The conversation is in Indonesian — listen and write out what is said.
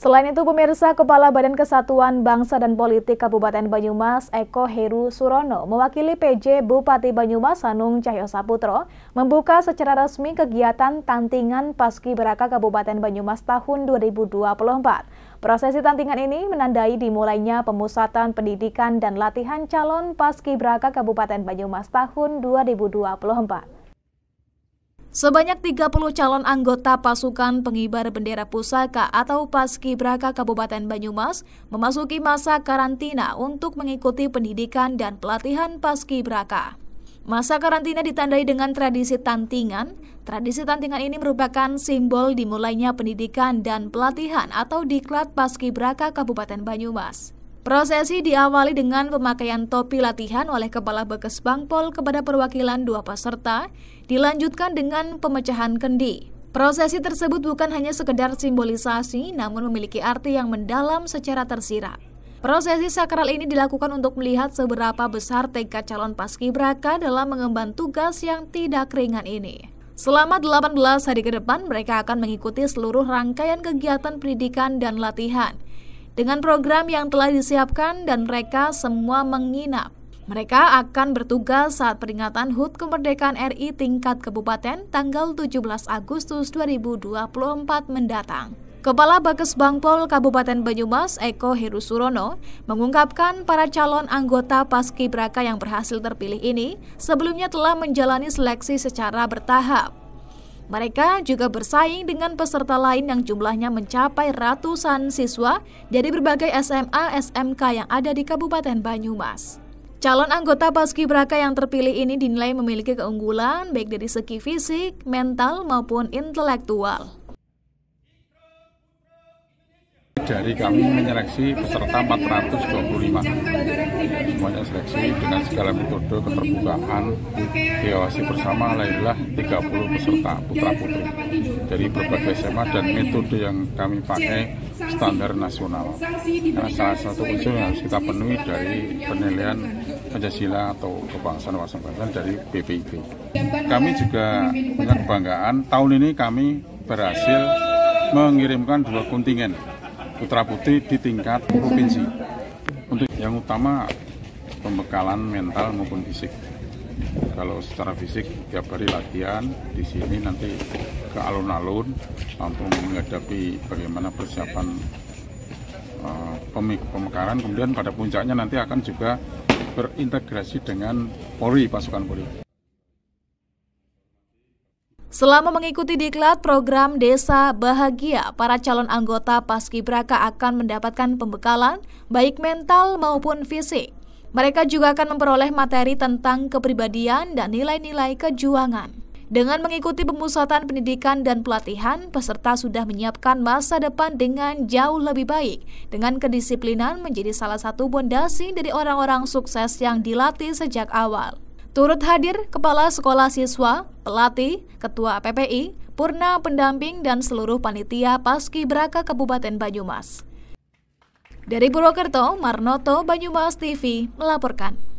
Selain itu, pemirsa Kepala Badan Kesatuan Bangsa dan Politik Kabupaten Banyumas, Eko Heru Surono, mewakili PJ Bupati Banyumas Sanung Cahyo Saputro, membuka secara resmi kegiatan Tantingan Paski Beraka Kabupaten Banyumas tahun 2024. Prosesi tantingan ini menandai dimulainya pemusatan pendidikan dan latihan calon Paski Beraka Kabupaten Banyumas tahun 2024. Sebanyak 30 calon anggota pasukan pengibar bendera pusaka atau Paskibraka Kabupaten Banyumas memasuki masa karantina untuk mengikuti pendidikan dan pelatihan Paskibraka. Masa karantina ditandai dengan tradisi tantingan. Tradisi tantingan ini merupakan simbol dimulainya pendidikan dan pelatihan atau diklat Paskibraka Kabupaten Banyumas. Prosesi diawali dengan pemakaian topi latihan oleh Kepala Bekes Bangpol kepada perwakilan dua peserta, dilanjutkan dengan pemecahan kendi. Prosesi tersebut bukan hanya sekedar simbolisasi, namun memiliki arti yang mendalam secara tersirat. Prosesi sakral ini dilakukan untuk melihat seberapa besar tekad calon paskibraka dalam mengemban tugas yang tidak ringan ini. Selama 18 hari ke depan, mereka akan mengikuti seluruh rangkaian kegiatan pendidikan dan latihan – dengan program yang telah disiapkan dan mereka semua menginap. Mereka akan bertugas saat peringatan HUT kemerdekaan RI tingkat kabupaten tanggal 17 Agustus 2024 mendatang. Kepala Bakes Bangpol Kabupaten Banyumas Eko Heru Surono mengungkapkan para calon anggota Paskibraka yang berhasil terpilih ini sebelumnya telah menjalani seleksi secara bertahap. Mereka juga bersaing dengan peserta lain yang jumlahnya mencapai ratusan siswa dari berbagai SMA, SMK yang ada di Kabupaten Banyumas. Calon anggota Paskibraka yang terpilih ini dinilai memiliki keunggulan baik dari segi fisik, mental maupun intelektual. dari kami menyeleksi peserta 425 semuanya seleksi dengan segala metode keterbukaan diawasi bersama lahirlah 30 peserta putra putri dari berbagai SMA dan metode yang kami pakai standar nasional karena salah satu unsur yang harus kita penuhi dari penilaian Pancasila atau kebangsaan wawasan dari BPIB kami juga punya kebanggaan tahun ini kami berhasil mengirimkan dua kontingen putra putri di tingkat provinsi. Untuk yang utama pembekalan mental maupun fisik. Kalau secara fisik tiap hari latihan di sini nanti ke alun-alun mampu menghadapi bagaimana persiapan uh, pemekaran kemudian pada puncaknya nanti akan juga berintegrasi dengan Polri pasukan Polri. Selama mengikuti diklat program Desa Bahagia, para calon anggota Paskibraka akan mendapatkan pembekalan baik mental maupun fisik. Mereka juga akan memperoleh materi tentang kepribadian dan nilai-nilai kejuangan. Dengan mengikuti pemusatan pendidikan dan pelatihan, peserta sudah menyiapkan masa depan dengan jauh lebih baik. Dengan kedisiplinan menjadi salah satu fondasi dari orang-orang sukses yang dilatih sejak awal. Turut hadir Kepala Sekolah Siswa, Pelatih, Ketua PPI, Purna Pendamping, dan seluruh panitia Paski Braka Kabupaten Banyumas. Dari Purwokerto, Marnoto, Banyumas TV melaporkan.